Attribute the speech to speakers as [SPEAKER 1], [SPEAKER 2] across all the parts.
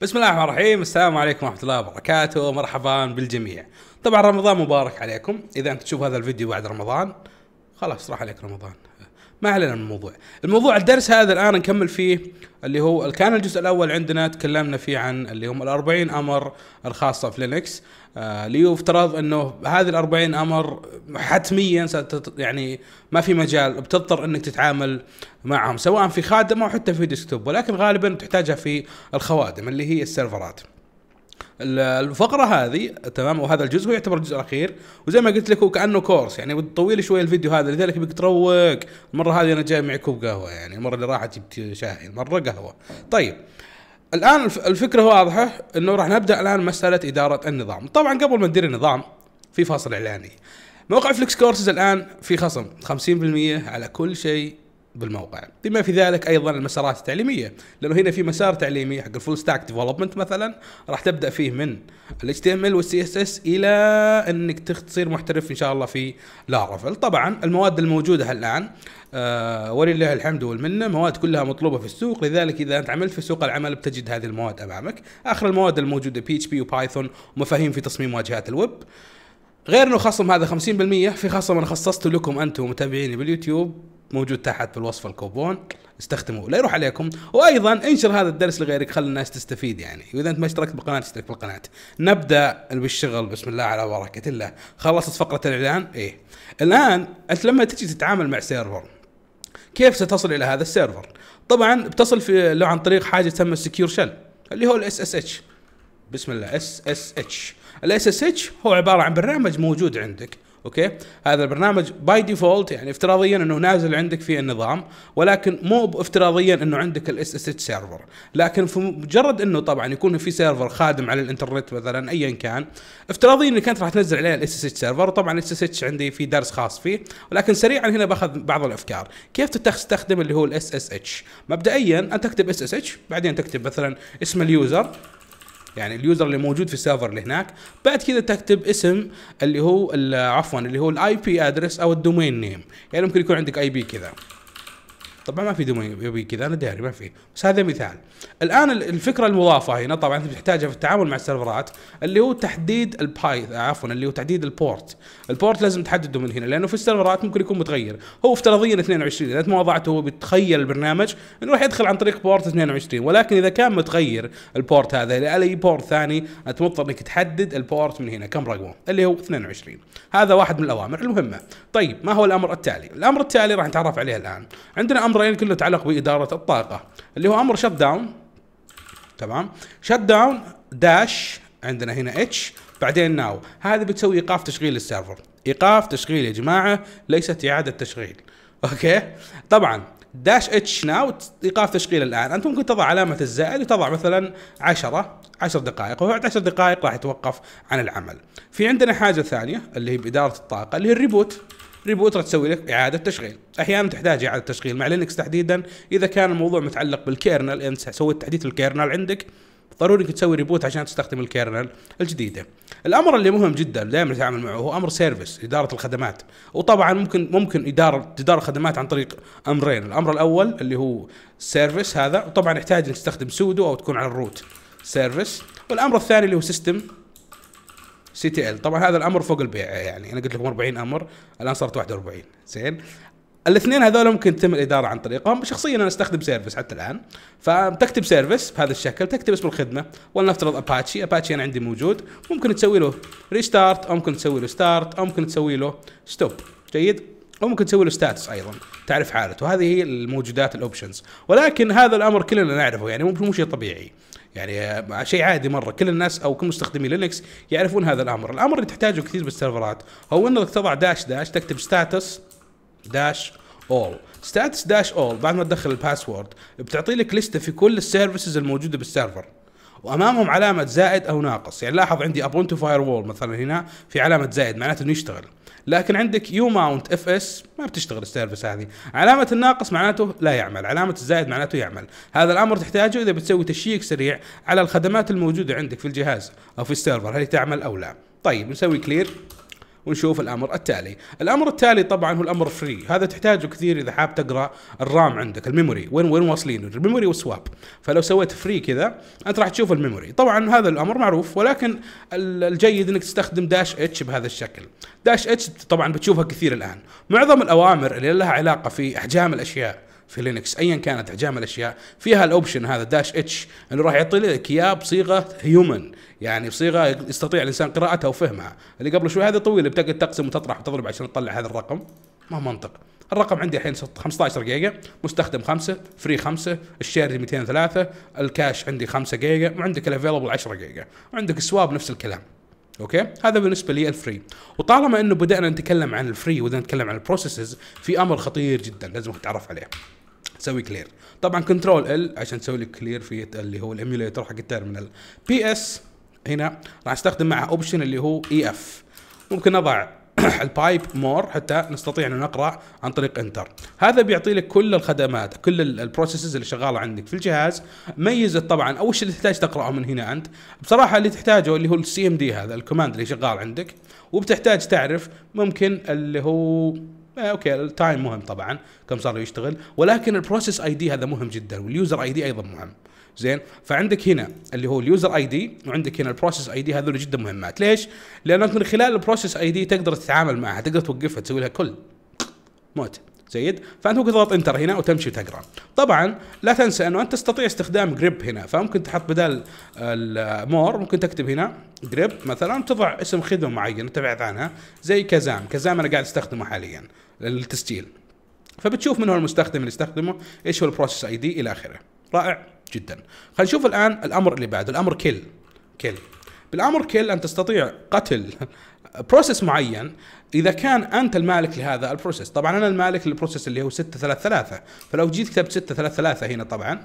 [SPEAKER 1] بسم الله الرحمن الرحيم السلام عليكم ورحمة الله وبركاته مرحبا بالجميع طبعا رمضان مبارك عليكم إذا أنت تشوف هذا الفيديو بعد رمضان خلاص راح عليك رمضان ما علينا من الموضوع الموضوع الدرس هذا الآن نكمل فيه اللي هو كان الجزء الأول عندنا تكلمنا فيه عن اللي هم الأربعين أمر الخاصة في لينكس آه يفترض أنه هذه الأربعين أمر حتميا يعني ما في مجال بتضطر أنك تتعامل معهم سواء في خادمة أو حتى في ديسكتوب ولكن غالبا تحتاجها في الخوادم اللي هي السيرفرات الفقره هذه تمام وهذا الجزء هو يعتبر الجزء الاخير وزي ما قلت لك هو كانه كورس يعني طويل شوي الفيديو هذا لذلك بدك تروق المره هذه انا جاي معي كوب قهوه يعني المره اللي راحت جبت شاي مرة قهوه طيب الان الفكره واضحه انه راح نبدا الان مساله اداره النظام طبعا قبل ما ندير النظام في فاصل اعلاني موقع فليكس كورسز الان في خصم 50% على كل شيء بالموقع بما في ذلك ايضا المسارات التعليميه لانه هنا في مسار تعليمي حق الفول ستاك ديفلوبمنت مثلا راح تبدا فيه من الاتش تي ام ال والسي اس اس الى انك تصير محترف ان شاء الله في لارافيل طبعا المواد الموجوده الان آه ولله الحمد والمنه مواد كلها مطلوبه في السوق لذلك اذا انت عملت في سوق العمل بتجد هذه المواد امامك اخر المواد الموجوده بي اتش بي وبايثون ومفاهيم في تصميم واجهات الويب غير انه خصم هذا 50% في خصم انا خصصته لكم انتم متابعيني باليوتيوب موجود تحت في الوصف الكوبون استخدموه لا يروح عليكم وايضا انشر هذا الدرس لغيرك خلي الناس تستفيد يعني واذا انت ما اشتركت بالقناه اشترك بالقناه نبدا بالشغل بسم الله على بركه الله خلصت فقره الاعلان ايه الان انت لما تجي تتعامل مع سيرفر كيف ستصل الى هذا السيرفر طبعا بتصل في لو عن طريق حاجه تسمى السكيور شل اللي هو الاس اس اتش بسم الله اس اس اتش الاس اس اتش هو عباره عن برنامج موجود عندك اوكي هذا البرنامج باي ديفولت يعني افتراضيا انه نازل عندك في النظام ولكن مو افتراضيا انه عندك الاس اس اتش سيرفر لكن في مجرد انه طبعا يكون في سيرفر خادم على الانترنت مثلا ايا كان افتراضيا انك انت راح تنزل عليه الاس اس اتش سيرفر وطبعا الاس اس اتش عندي في درس خاص فيه ولكن سريعا هنا باخذ بعض الافكار كيف تستخدم اللي هو الاس اس اتش مبدئيا انت تكتب اس اس اتش بعدين تكتب مثلا اسم اليوزر يعني اليوزر اللي موجود في السيرفر اللي هناك بعد كذا تكتب اسم اللي هو عفوا اللي هو الاي بي ادرس او الدومين نيم يعني ممكن يكون عندك اي بي كذا طبعا ما في دموي يبي كذا انا داري ما في بس هذا مثال الان الفكره المضافه هنا طبعا انت بتحتاجها في التعامل مع السيرفرات اللي هو تحديد البايث عفوا اللي هو تحديد البورت البورت لازم تحدده من هنا لانه في السيرفرات ممكن يكون متغير هو افتراضيا 22 اذا ما وضعته هو بيتخيل البرنامج انه راح يدخل عن طريق بورت 22 ولكن اذا كان متغير البورت هذا لاي بورت ثاني انت مضطر انك تحدد البورت من هنا كم رقمه اللي هو 22 هذا واحد من الاوامر المهمه طيب ما هو الامر التالي الامر التالي راح نتعرف عليه الان عندنا امر الامرين كله يتعلق باداره الطاقه اللي هو امر شت داون تمام شت داون داش عندنا هنا اتش بعدين ناو هذه بتسوي ايقاف تشغيل السيرفر ايقاف تشغيل يا جماعه ليست اعاده تشغيل اوكي طبعا داش اتش ناو ايقاف تشغيل الان انت ممكن تضع علامه الزائد وتضع مثلا 10 10 دقائق وبعد 10 دقائق راح يتوقف عن العمل في عندنا حاجه ثانيه اللي هي باداره الطاقه اللي هي الريبوت ريبوت راح تسوي لك اعاده تشغيل احيانا تحتاج اعاده تشغيل مع لينكس تحديدا اذا كان الموضوع متعلق بالكيرنل انت سويت تحديث الكيرنل عندك ضروري انك تسوي ريبوت عشان تستخدم الكيرنل الجديده. الامر اللي مهم جدا دائما نتعامل معه هو امر سيرفيس اداره الخدمات، وطبعا ممكن ممكن اداره اداره الخدمات عن طريق امرين، الامر الاول اللي هو سيرفيس هذا وطبعا يحتاج انك تستخدم سودو او تكون على الروت سيرفيس، والامر الثاني اللي هو سيستم سي تي ال طبعا هذا الامر فوق البيع يعني انا قلت لكم 40 امر الان صارت 41 زين الاثنين هذول ممكن تتم الاداره عن طريقهم شخصيا انا استخدم سيرفس حتى الان فتكتب سيرفس بهذا الشكل تكتب اسم الخدمه ولنفترض اباتشي اباتشي انا عندي موجود ممكن تسوي له ريستارت او ممكن تسوي له ستارت او ممكن تسوي له ستوب جيد او ممكن تسوي له ستاتس ايضا تعرف حالته هذه هي الموجودات الاوبشنز ولكن هذا الامر كلنا نعرفه يعني مو شيء طبيعي يعني شيء عادي مره كل الناس او كل مستخدمي لينكس يعرفون هذا الامر الامر اللي تحتاجه كثير بالسيرفرات هو انك تضع داش داش تكتب ستاتس داش اول ستاتس داش اول بعد ما تدخل الباسورد بتعطي لك لسته في كل السيرفيسز الموجوده بالسيرفر وامامهم علامه زائد او ناقص يعني لاحظ عندي ابونتو فاير وول مثلا هنا في علامه زائد معناته انه يشتغل لكن عندك يو ماونت اف اس ما بتشتغل السيرفس هذه علامه الناقص معناته لا يعمل علامه الزائد معناته يعمل هذا الامر تحتاجه اذا بتسوي تشيك سريع على الخدمات الموجوده عندك في الجهاز او في السيرفر هل تعمل او لا طيب نسوي كلير ونشوف الامر التالي الامر التالي طبعا هو الامر فري هذا تحتاجه كثير اذا حاب تقرا الرام عندك الميموري وين وين واصلين الميموري والسواب فلو سويت فري كذا انت راح تشوف الميموري طبعا هذا الامر معروف ولكن الجيد انك تستخدم داش اتش بهذا الشكل داش اتش طبعا بتشوفها كثير الان معظم الاوامر اللي لها علاقه في احجام الاشياء في لينكس ايا كانت احجام الاشياء فيها الاوبشن هذا داش اتش انه راح يعطي لك اياه بصيغه هيومن يعني بصيغه يستطيع الانسان قراءتها وفهمها اللي قبل شوي هذه طويله بتقعد تقسم وتطرح وتضرب عشان تطلع هذا الرقم ما منطق الرقم عندي الحين 15 جيجا مستخدم 5 فري 5 الشير 203 الكاش عندي 5 جيجا وعندك الافيلبل 10 جيجا وعندك السواب نفس الكلام اوكي هذا بالنسبه لي الفري وطالما انه بدانا نتكلم عن الفري وبدنا نتكلم عن البروسيسز في امر خطير جدا لازم نتعرف عليه تسوي كلير طبعا كنترول ال عشان تسوي لك كلير في اللي هو الايميوليتر حق التيرمينال بي اس هنا راح استخدم معه اوبشن اللي هو اي e اف ممكن نضع البايب مور حتى نستطيع ان نقرا عن طريق انتر هذا بيعطي لك كل الخدمات كل البروسيسز اللي شغاله عندك في الجهاز ميزة طبعا اول شيء اللي تحتاج تقراه من هنا انت بصراحه اللي تحتاجه اللي هو السي ام دي هذا الكوماند اللي شغال عندك وبتحتاج تعرف ممكن اللي هو إيه، اوكي التايم مهم طبعا كم صار يشتغل ولكن البروسيس اي دي هذا مهم جدا واليوزر اي دي ايضا مهم زين فعندك هنا اللي هو اليوزر اي دي وعندك هنا البروسيس اي دي هذول جدا مهمات ليش؟ لانك من خلال البروسيس اي دي تقدر تتعامل معها تقدر توقفها تسوي لها كل موت زيد فانت ممكن تضغط انتر هنا وتمشي وتقرا طبعا لا تنسى انه انت تستطيع استخدام جريب هنا فممكن تحط بدال المور ممكن تكتب هنا جريب مثلا تضع اسم خدمه معينه تبعث عنها زي كزام كزام انا قاعد استخدمه حاليا للتسجيل فبتشوف من هو المستخدم اللي يستخدمه ايش هو البروسيس اي دي الى اخره رائع جدا خلينا نشوف الان الامر اللي بعده الامر كل كل بالامر كل ان تستطيع قتل بروسيس معين اذا كان انت المالك لهذا البروسيس طبعا انا المالك للبروسيس اللي هو 633 فلو جيت كتبت 633 هنا طبعا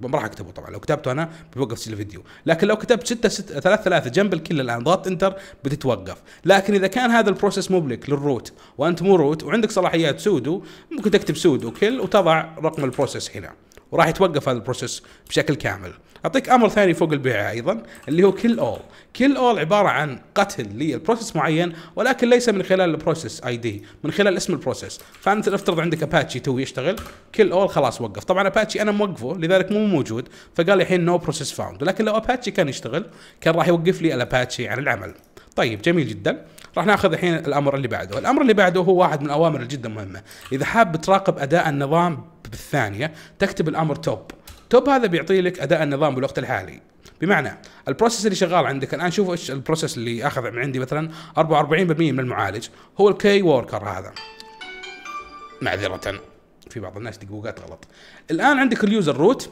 [SPEAKER 1] ما راح اكتبه طبعا لو كتبته انا بيوقف تسجيل الفيديو لكن لو كتبت 6 6 3 3 جنب الكل الان ضغط انتر بتتوقف لكن اذا كان هذا البروسيس مبلك للروت وانت مو روت وعندك صلاحيات سودو ممكن تكتب سودو كل وتضع رقم البروسيس هنا وراح يتوقف هذا البروسيس بشكل كامل اعطيك امر ثاني فوق البيع ايضا اللي هو كل اول كل اول عباره عن قتل للبروسيس معين ولكن ليس من خلال البروسيس اي دي من خلال اسم البروسيس فانت افترض عندك اباتشي تو يشتغل كل اول خلاص وقف طبعا اباتشي انا موقفه لذلك مو موجود فقال لي الحين نو بروسيس فاوند لكن لو اباتشي كان يشتغل كان راح يوقف لي الاباتشي عن العمل طيب جميل جدا راح ناخذ الحين الامر اللي بعده الامر اللي بعده هو واحد من الاوامر جدا مهمه اذا حاب تراقب اداء النظام بالثانيه تكتب الامر توب التوب هذا بيعطي لك اداء النظام بالوقت الحالي بمعنى البروسيس اللي شغال عندك الان شوف ايش البروسيس اللي اخذ من عندي مثلا 44% من المعالج هو الكي وركر هذا معذره في بعض الناس دقوقات غلط الان عندك اليوزر روت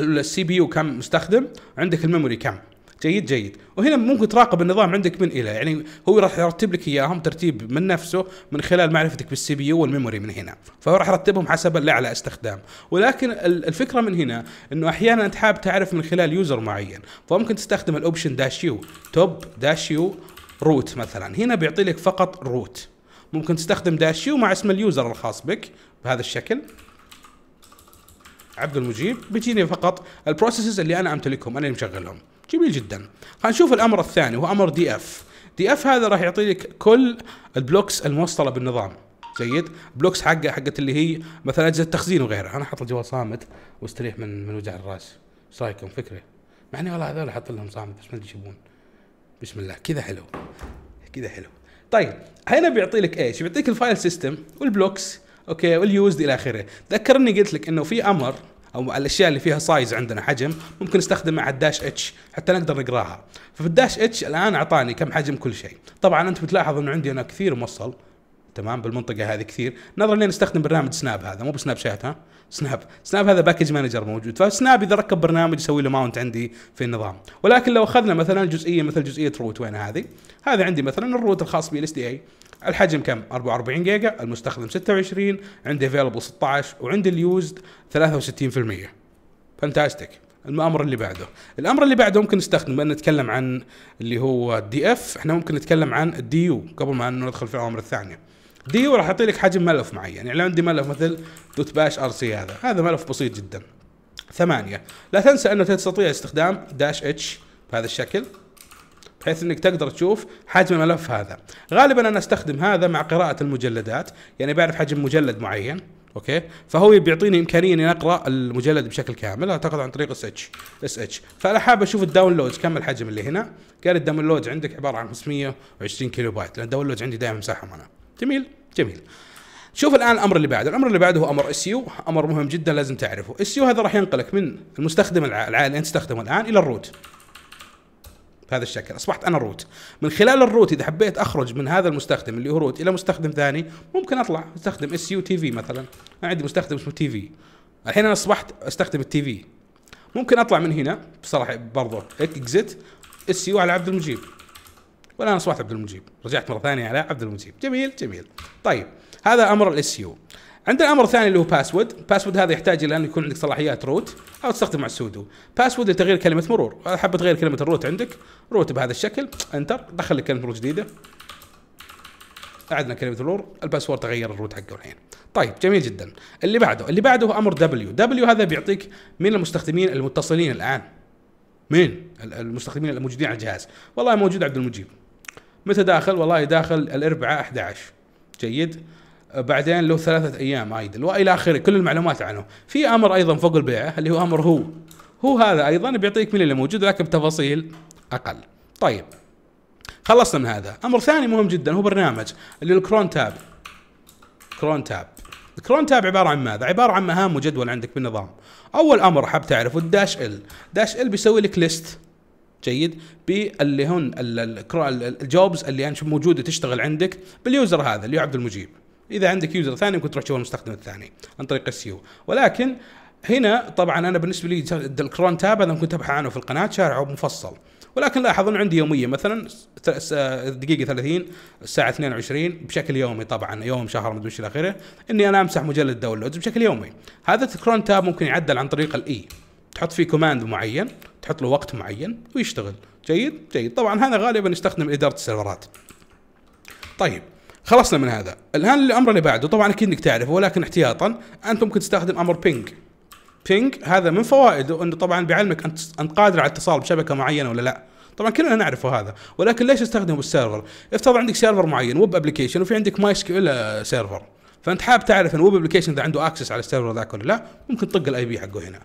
[SPEAKER 1] السي بي يو كم مستخدم عندك الميموري كم جيد جيد وهنا ممكن تراقب النظام عندك من الى يعني هو راح يرتب لك اياهم ترتيب من نفسه من خلال معرفتك بالسي بي يو والميموري من هنا فهو راح يرتبهم حسب الاعلى استخدام ولكن الفكره من هنا انه احيانا انت حاب تعرف من خلال يوزر معين فممكن تستخدم الاوبشن داش يو توب داش يو روت مثلا هنا بيعطي لك فقط روت ممكن تستخدم داش يو مع اسم اليوزر الخاص بك بهذا الشكل عبد المجيب بيجيني فقط البروسيسز اللي انا امتلكهم انا اللي مشغلهم جميل جدا خلينا نشوف الامر الثاني وهو امر دي اف دي اف هذا راح يعطي لك كل البلوكس الموصله بالنظام جيد بلوكس حقه حقت اللي هي مثلا اجهزه التخزين وغيرها انا احط الجوال صامت واستريح من من وجع الراس ايش رايكم فكره مع اني والله هذول احط لهم صامت بس ما ادري يبون بسم الله كذا حلو كذا حلو طيب هنا بيعطي لك ايش بيعطيك الفايل سيستم والبلوكس اوكي واليوزد الى اخره تذكر اني قلت لك انه في امر او الاشياء اللي فيها سايز عندنا حجم ممكن نستخدم مع الداش اتش حتى نقدر نقراها ففي الداش اتش الان اعطاني كم حجم كل شيء طبعا انت بتلاحظ انه عندي انا كثير موصل تمام بالمنطقه هذه كثير نظرا لي نستخدم برنامج سناب هذا مو بسناب شات ها سناب سناب هذا باكج مانجر موجود فسناب اذا ركب برنامج يسوي له ماونت عندي في النظام ولكن لو اخذنا مثلا جزئيه مثل جزئيه روت وين هذه هذا عندي مثلا الروت الخاص بالاس دي اي الحجم كم 44 جيجا المستخدم 26 عندي افيلبل 16 وعندي اليوزد 63% فانتاستيك الامر اللي بعده الامر اللي بعده ممكن نستخدم بان نتكلم عن اللي هو الدي اف احنا ممكن نتكلم عن الدي يو قبل ما ندخل في الامر الثانيه دي وراح يعطي لك حجم ملف معين يعني لو عندي ملف مثل دوت باش ار سي هذا هذا ملف بسيط جدا ثمانية لا تنسى انه تستطيع استخدام داش اتش بهذا الشكل بحيث انك تقدر تشوف حجم الملف هذا غالبا انا استخدم هذا مع قراءة المجلدات يعني بعرف حجم مجلد معين اوكي فهو بيعطيني امكانيه اني اقرا المجلد بشكل كامل اعتقد عن طريق اس اتش اس اتش فانا حاب اشوف الداونلودز كم الحجم اللي هنا قال الداونلودز عندك عباره عن 520 كيلو بايت لان الداونلودز عندي دائما مساحه انا جميل جميل شوف الان الامر اللي بعده الامر اللي بعده هو امر اس يو امر مهم جدا لازم تعرفه اس يو هذا راح ينقلك من المستخدم العادي اللي انت تستخدمه الان الى الروت بهذا الشكل اصبحت انا الروت من خلال الروت اذا حبيت اخرج من هذا المستخدم اللي هو روت الى مستخدم ثاني ممكن اطلع استخدم اس يو تي في مثلا انا عندي مستخدم اسمه تي في الحين انا اصبحت استخدم التي في ممكن اطلع من هنا بصراحه برضه هيك اكزت اس يو على عبد المجيب والان اصبحت عبد المجيب رجعت مره ثانيه على عبد المجيب جميل جميل طيب هذا امر الاس يو عندنا امر ثاني اللي هو باسورد باسورد هذا يحتاج الى ان يكون عندك صلاحيات روت او تستخدم مع السودو باسورد لتغيير كلمه مرور حابه تغير كلمه الروت عندك روت بهذا الشكل انتر دخل لك كلمه مرور جديده اعدنا كلمه مرور الباسورد تغير الروت حقه الحين طيب جميل جدا اللي بعده اللي بعده هو امر دبليو دبليو هذا بيعطيك من المستخدمين المتصلين الان مين المستخدمين الموجودين على الجهاز والله موجود عبد المجيب متى داخل والله داخل الاربعاء 11 جيد آه، بعدين له ثلاثة أيام ايدل وإلى آخره كل المعلومات عنه في أمر أيضا فوق البيعة اللي هو أمر هو هو هذا أيضا بيعطيك من اللي موجود لكن بتفاصيل أقل طيب خلصنا من هذا أمر ثاني مهم جدا هو برنامج اللي هو الكرون تاب كرون تاب الكرون تاب عبارة عن ماذا؟ عبارة عن مهام وجدول عندك بالنظام أول أمر حاب تعرفه الداش ال داش ال بيسوي لك ليست جيد باللي هن الجوبز اللي يعني موجوده تشتغل عندك باليوزر هذا اللي هو عبد المجيب اذا عندك يوزر ثاني ممكن تروح تشوف المستخدم الثاني عن طريق السيو ولكن هنا طبعا انا بالنسبه لي الكرون تاب هذا كنت ابحث عنه في القناه شارعه مفصل ولكن لاحظ انه عندي يوميه مثلا دقيقه 30 الساعه 22 بشكل يومي طبعا يوم شهر ما ادري الى اخره اني انا امسح مجلد داونلودز بشكل يومي هذا الكرون تاب ممكن يعدل عن طريق الاي e. تحط فيه كوماند معين تحط له وقت معين ويشتغل جيد جيد طبعا هذا غالبا يستخدم اداره السيرفرات طيب خلصنا من هذا الان الامر اللي بعده طبعا اكيد انك تعرفه ولكن احتياطا انت ممكن تستخدم امر بينج بينج هذا من فوائده انه طبعا بيعلمك انت انت قادر على الاتصال بشبكه معينه ولا لا طبعا كلنا نعرفه هذا ولكن ليش استخدمه بالسيرفر افترض عندك سيرفر معين ويب ابلكيشن وفي عندك ماي سيرفر فانت حاب تعرف ان ويب ابلكيشن اذا عنده اكسس على السيرفر ذاك ولا لا ممكن تطق الاي بي حقه هنا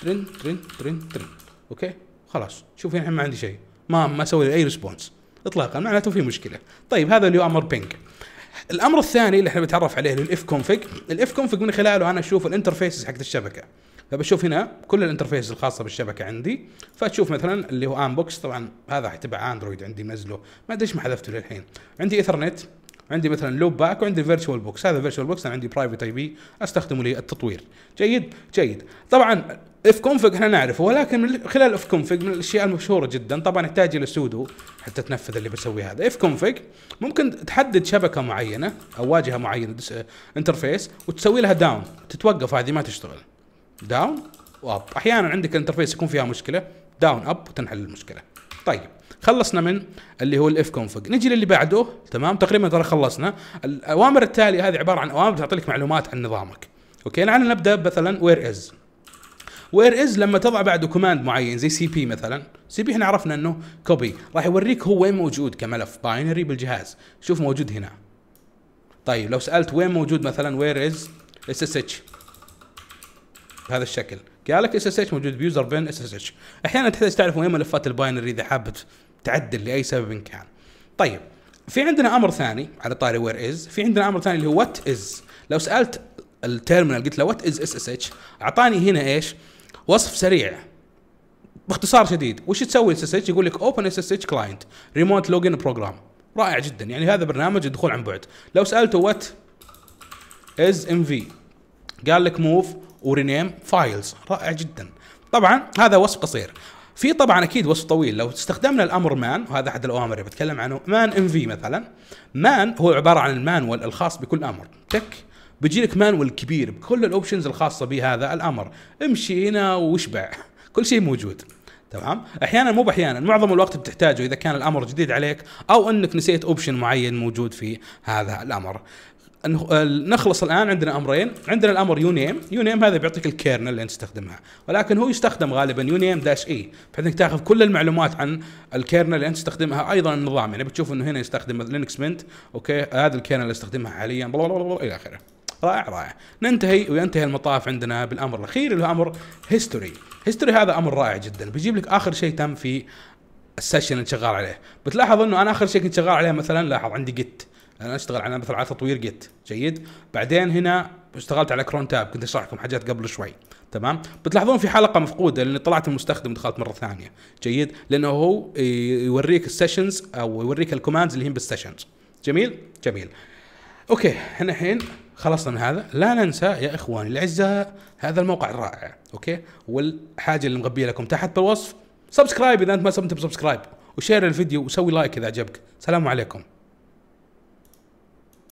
[SPEAKER 1] ترن ترن ترن ترن اوكي خلاص شوف الحين ما عندي شيء ما ما سوي لي اي ريسبونس اطلاقا معناته في مشكله طيب هذا اللي هو امر بينج الامر الثاني اللي احنا بنتعرف عليه اللي الاف كونفج الاف كونفج من خلاله انا اشوف الانترفيسز حقت الشبكه فبشوف هنا كل الانترفيس الخاصه بالشبكه عندي فتشوف مثلا اللي هو ان بوكس طبعا هذا تبع اندرويد عندي منزله ما ادري ما حذفته للحين عندي ايثرنت عندي مثلا لوب باك وعندي فيرتشوال بوكس هذا فيرتشوال بوكس انا عندي برايفت اي بي استخدمه للتطوير جيد جيد طبعا اف كونفج احنا نعرفه ولكن من خلال اف كونفج من الاشياء المشهوره جدا طبعا يحتاج الى سودو حتى تنفذ اللي بسوي هذا اف كونفج ممكن تحدد شبكه معينه او واجهه معينه انترفيس وتسوي لها داون تتوقف هذه ما تشتغل داون واب احيانا عندك الانترفيس يكون فيها مشكله داون اب وتنحل المشكله طيب خلصنا من اللي هو الاف كونفج نجي للي بعده تمام تقريبا ترى خلصنا الاوامر التاليه هذه عباره عن اوامر تعطي لك معلومات عن نظامك اوكي الان نبدا مثلا وير از وير از لما تضع بعده كوماند معين زي سي بي مثلا سي بي احنا عرفنا انه كوبي راح يوريك هو وين موجود كملف باينري بالجهاز شوف موجود هنا طيب لو سالت وين موجود مثلا وير از اس اس اتش بهذا الشكل قالك اس اس اتش موجود بيوزر بين اس اس اتش احيانا تحتاج تعرف وين ملفات الباينري اذا حابب تعدل لاي سبب كان طيب في عندنا امر ثاني على طاري وير از في عندنا امر ثاني اللي هو وات از لو سالت التيرمينال قلت له وات از اس اس اتش اعطاني هنا ايش وصف سريع باختصار شديد وش تسوي اس اس اتش يقول لك اوبن اس اس اتش كلاينت ريموت لوجن بروجرام رائع جدا يعني هذا برنامج الدخول عن بعد لو سالته وات از ام في قال لك موف ورينيم فايلز رائع جدا طبعا هذا وصف قصير في طبعا اكيد وصف طويل لو استخدمنا الامر مان وهذا احد الاوامر اللي بتكلم عنه مان ام في مثلا مان هو عباره عن المانوال الخاص بكل امر تك بيجي لك مانوال كبير بكل الاوبشنز الخاصه بهذا الامر امشي هنا واشبع كل شيء موجود تمام احيانا مو باحيانا معظم الوقت بتحتاجه اذا كان الامر جديد عليك او انك نسيت اوبشن معين موجود في هذا الامر نخلص الان عندنا امرين عندنا الامر يو نيم يو نيم هذا بيعطيك الكيرنل اللي انت تستخدمها ولكن هو يستخدم غالبا يو نيم داش اي بحيث انك تاخذ كل المعلومات عن الكيرنل اللي انت تستخدمها ايضا النظام يعني بتشوف انه هنا يستخدم لينكس منت اوكي هذا الكيرنل اللي استخدمها حاليا بلا بلا بلا الى اخره رائع رائع ننتهي وينتهي المطاف عندنا بالامر الاخير اللي هو امر هيستوري هيستوري هذا امر رائع جدا بيجيب لك اخر شيء تم في السيشن اللي شغال عليه بتلاحظ انه انا اخر شيء كنت شغال عليه مثلا لاحظ عندي جيت انا اشتغل على مثلا على تطوير جيت جيد بعدين هنا اشتغلت على كرون تاب كنت اشرح لكم حاجات قبل شوي تمام بتلاحظون في حلقه مفقوده لاني طلعت من المستخدم ودخلت مره ثانيه جيد لانه هو يوريك السيشنز او يوريك الكوماندز اللي هي بالسيشنز جميل جميل اوكي احنا الحين خلصنا من هذا لا ننسى يا إخواني الأعزاء هذا الموقع الرائع أوكي والحاجة اللي مغبية لكم تحت بالوصف سبسكرايب إذا أنت ما سبت بسبسكرايب وشير الفيديو وسوي لايك إذا عجبك سلام عليكم